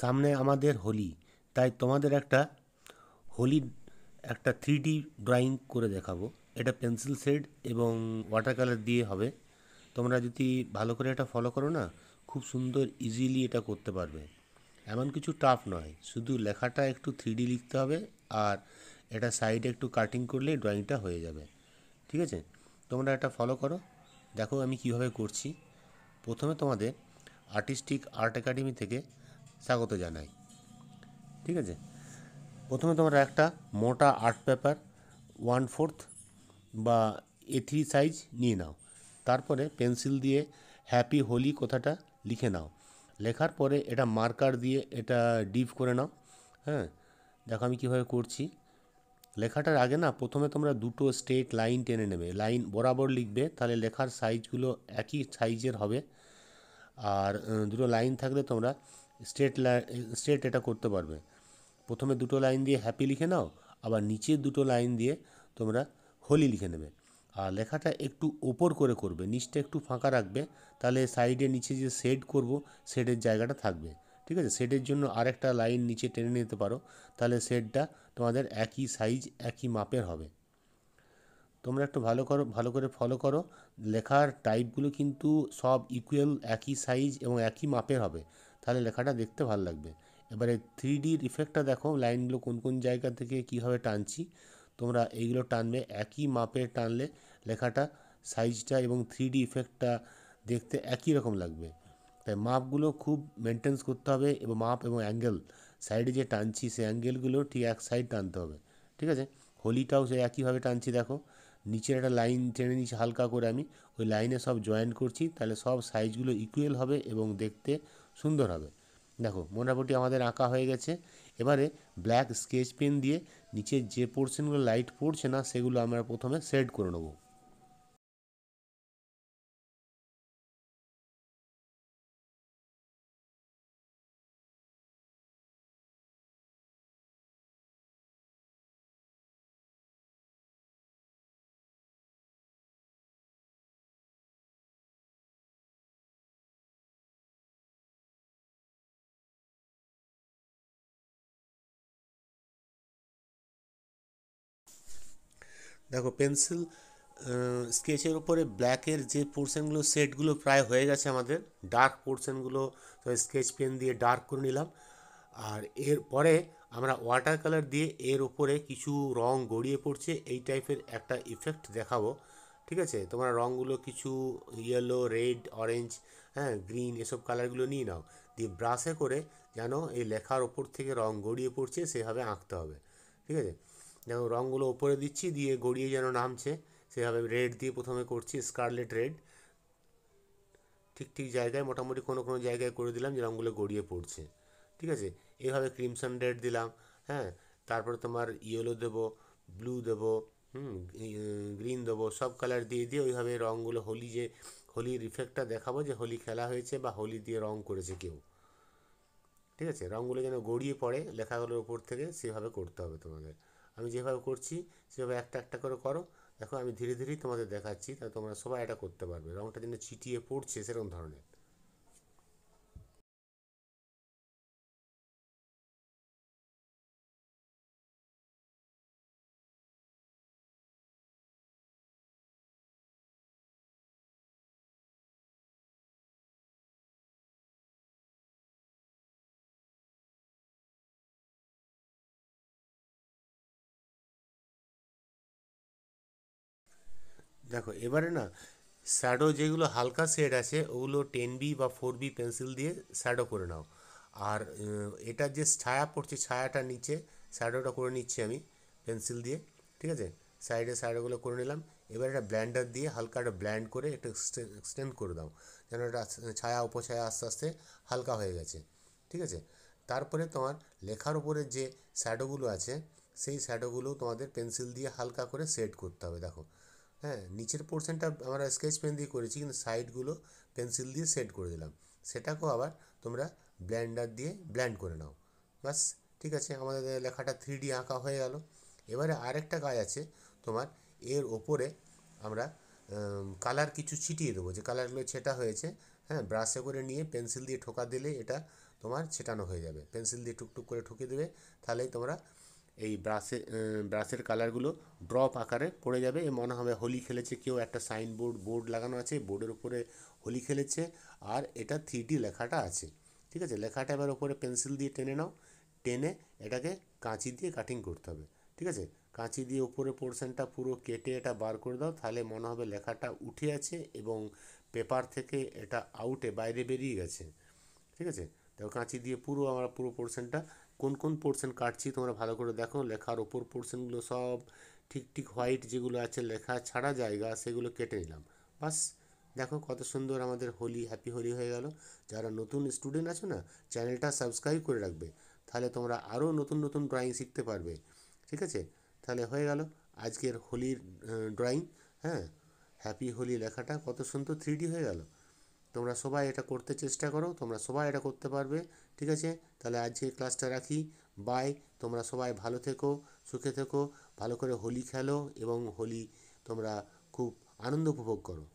সামনে আমাদের হোলি তাই তোমাদের একটা হোলি একটা থ্রি ডি ড্রয়িং করে দেখাবো এটা পেন্সিল শেড এবং ওয়াটার কালার দিয়ে হবে তোমরা যদি ভালো করে এটা ফলো করো না খুব সুন্দর ইজিলি এটা করতে পারবে এমন কিছু টাফ নয় শুধু লেখাটা একটু থ্রি লিখতে হবে আর এটা সাইডে একটু কাটিং করলে ড্রয়িংটা হয়ে যাবে ঠিক আছে তোমরা এটা ফলো করো দেখো আমি কিভাবে করছি প্রথমে তোমাদের আর্টিস্টিক আর্ট একাডেমি থেকে স্বাগত জানাই ঠিক আছে প্রথমে তোমরা একটা মোটা আর্ট পেপার ওয়ান ফোর্থ বা এ থ্রি সাইজ নিয়ে নাও তারপরে পেন্সিল দিয়ে হ্যাপি হোলি কথাটা লিখে নাও লেখার পরে এটা মার্কার দিয়ে এটা ডিপ করে নাও হ্যাঁ দেখো আমি কীভাবে করছি লেখাটার আগে না প্রথমে তোমরা দুটো স্ট্রেট লাইন টেনে নেবে লাইন বরাবর লিখবে তাহলে লেখার সাইজগুলো একই সাইজের হবে আর দুটো লাইন থাকলে তোমরা স্ট্রেট স্ট্রেট এটা করতে পারবে প্রথমে দুটো লাইন দিয়ে হ্যাপি লিখে নাও আবার নিচে দুটো লাইন দিয়ে তোমরা হোলি লিখে নেবে আর লেখাটা একটু ওপর করে করবে নিচটা একটু ফাঁকা রাখবে তাহলে সাইডে নিচে যে শেড করব শেডের জায়গাটা থাকবে ঠিক আছে শেডের জন্য আরেকটা লাইন নিচে টেনে নিতে পারো তাহলে শেডটা তোমাদের একই সাইজ একই মাপের হবে তোমরা একটু ভালো করো ভালো করে ফলো করো লেখার টাইপগুলো কিন্তু সব ইকুয়াল একই সাইজ এবং একই মাপের হবে তাহলে লেখাটা দেখতে ভালো লাগবে এবারে থ্রি ডির ইফেক্টটা দেখো লাইনগুলো কোন কোন জায়গা থেকে কীভাবে টানছি তোমরা এইগুলো টানবে একই মাপে টানলে লেখাটা সাইজটা এবং থ্রি ডি ইফেক্টটা দেখতে একই রকম লাগবে তাই মাপগুলো খুব মেনটেন্স করতে হবে এবং মাপ এবং অ্যাঙ্গেল সাইডে যে টানছি সেই অ্যাঙ্গেলগুলো ঠিক এক সাইড টানতে হবে ঠিক আছে হোলিটাও সে একইভাবে টানছি দেখো নিচের একটা লাইন টেনে নিচ্ছি হালকা করে আমি ওই লাইনে সব জয়েন করছি তাহলে সব সাইজগুলো ইকুয়েল হবে এবং দেখতে সুন্দর হবে দেখো মোটামুটি আমাদের আঁকা হয়ে গেছে এবারে ব্ল্যাক স্কেচ পেন দিয়ে নিচের যে পোর্শনগুলো লাইট পড়ছে না সেগুলো আমরা প্রথমে শেড করে নেবো দেখো পেন্সিল স্কেচের উপরে ব্ল্যাকের যে পোর্শনগুলো শেডগুলো প্রায় হয়ে গেছে আমাদের ডার্ক পোর্শনগুলো স্কেচ পেন দিয়ে ডার্ক করে নিলাম আর এর পরে আমরা ওয়াটার কালার দিয়ে এর উপরে কিছু রং গড়িয়ে পড়ছে এই টাইপের একটা ইফেক্ট দেখাবো ঠিক আছে তোমরা রঙগুলো কিছু ইয়েলো রেড অরেঞ্জ হ্যাঁ গ্রিন এসব কালারগুলো নিয়ে নাও দিয়ে ব্রাশে করে যেন এই লেখার ওপর থেকে রং গড়িয়ে পড়ছে সেভাবে আঁকতে হবে ঠিক আছে যেমন রঙগুলো ওপরে দিচ্ছি দিয়ে গড়িয়ে যেন নামছে সেভাবে রেড দিয়ে প্রথমে করছি স্কারলেট রেড ঠিক ঠিক জায়গায় মোটামুটি কোনো কোনো জায়গায় করে দিলাম যে রঙগুলো গড়িয়ে পড়ছে ঠিক আছে এভাবে ক্রিমসন রেড দিলাম হ্যাঁ তারপরে তোমার ইয়েলো দেবো ব্লু দেবো হুম গ্রিন দেবো সব কালার দিয়ে দিয়ে ওইভাবে রঙগুলো হোলি যে হোলির ইফেক্টটা দেখাবো যে হোলি খেলা হয়েছে বা হোলি দিয়ে রং করেছে কেউ ঠিক আছে রঙগুলো যেন গড়িয়ে পড়ে লেখাগুলোর ওপর থেকে সেভাবে করতে হবে তোমাদের আমি যেভাবে করছি সেভাবে একটা একটা করে করো দেখো আমি ধীরে ধীরেই তোমাদের দেখাচ্ছি তা তোমরা সবাই এটা করতে পারবে রঙটা যেন চিটিয়ে পড়ছে সেরকম ধরনের দেখো এবারে না শ্যাডো যেগুলো হালকা শেড আছে ওগুলো টেন বি বা ফোর বি পেন্সিল দিয়ে শ্যাডো করে নাও আর এটা যে ছায়া পড়ছে ছায়াটা নিচে শ্যাডোটা করে নিচ্ছি আমি পেন্সিল দিয়ে ঠিক আছে সাইডে শ্যাডোগুলো করে নিলাম এবার একটা ব্ল্যান্ডার দিয়ে হালকা একটা ব্ল্যান্ড করে একটু এক্সটেন্ড করে দাও যেন একটা ছায়া উপছায়া আস্তে আস্তে হালকা হয়ে গেছে ঠিক আছে তারপরে তোমার লেখার উপরে যে শ্যাডোগুলো আছে সেই শ্যাডোগুলো তোমাদের পেন্সিল দিয়ে হালকা করে সেট করতে হবে দেখো হ্যাঁ নিচের পোর্শনটা আমরা স্কেচ পেন দিয়ে করেছি কিন্তু সাইডগুলো পেন্সিল দিয়ে সেট করে দিলাম সেটাকেও আবার তোমরা ব্ল্যান্ডার দিয়ে ব্ল্যান্ড করে নাও বাস ঠিক আছে আমাদের লেখাটা থ্রি আঁকা হয়ে গেল এবারে আরেকটা কাজ আছে তোমার এর ওপরে আমরা কালার কিছু ছিটিয়ে দেবো যে কালারগুলো ছেটা হয়েছে হ্যাঁ ব্রাশে করে নিয়ে পেন্সিল দিয়ে ঠোকা দিলে এটা তোমার ছেটানো হয়ে যাবে পেন্সিল দিয়ে টুকটুক করে ঠুকে দেবে তাহলেই তোমরা এই ব্রাশে ব্রাশের কালারগুলো ড্রপ আকারে পড়ে যাবে মনে হবে হোলি খেলেছে কেউ একটা সাইনবোর্ড বোর্ড লাগানো আছে বোর্ডের উপরে হোলি খেলেছে আর এটা থ্রি লেখাটা আছে ঠিক আছে লেখাটা এবার ওপরে পেন্সিল দিয়ে টেনে নাও টেনে এটাকে কাঁচি দিয়ে কাটিং করতে হবে ঠিক আছে কাঁচি দিয়ে উপরে পোর্শনটা পুরো কেটে এটা বার করে দাও তাহলে মনে হবে লেখাটা উঠে আছে এবং পেপার থেকে এটা আউটে বাইরে বেরিয়ে গেছে ঠিক আছে দেখো কাঁচি দিয়ে পুরো আমরা পুরো পোর্শনটা কোন কোন পোর্শন কাটছি তোমরা ভালো করে দেখো লেখার ওপর পোর্শনগুলো সব ঠিক ঠিক হোয়াইট যেগুলো আছে লেখা ছাড়া জায়গা সেগুলো কেটে নিলাম বাস দেখো কত সুন্দর আমাদের হোলি হ্যাপি হোলি হয়ে গেল যারা নতুন স্টুডেন্ট আছো না চ্যানেলটা সাবস্ক্রাইব করে রাখবে তাহলে তোমরা আরও নতুন নতুন ড্রয়িং শিখতে পারবে ঠিক আছে তাহলে হয়ে গেল আজকের হোলির ড্রয়িং হ্যাঁ হ্যাপি হোলি লেখাটা কত সুন্দর থ্রি হয়ে গেল তোমরা সবাই এটা করতে চেষ্টা করো তোমরা সবাই এটা করতে পারবে ঠিক আছে তাহলে আজকে ক্লাসটা রাখি বাই তোমরা সবাই ভালো থেকো সুখে থেকো ভালো করে হোলি খেলো এবং হোলি তোমরা খুব আনন্দ উপভোগ করো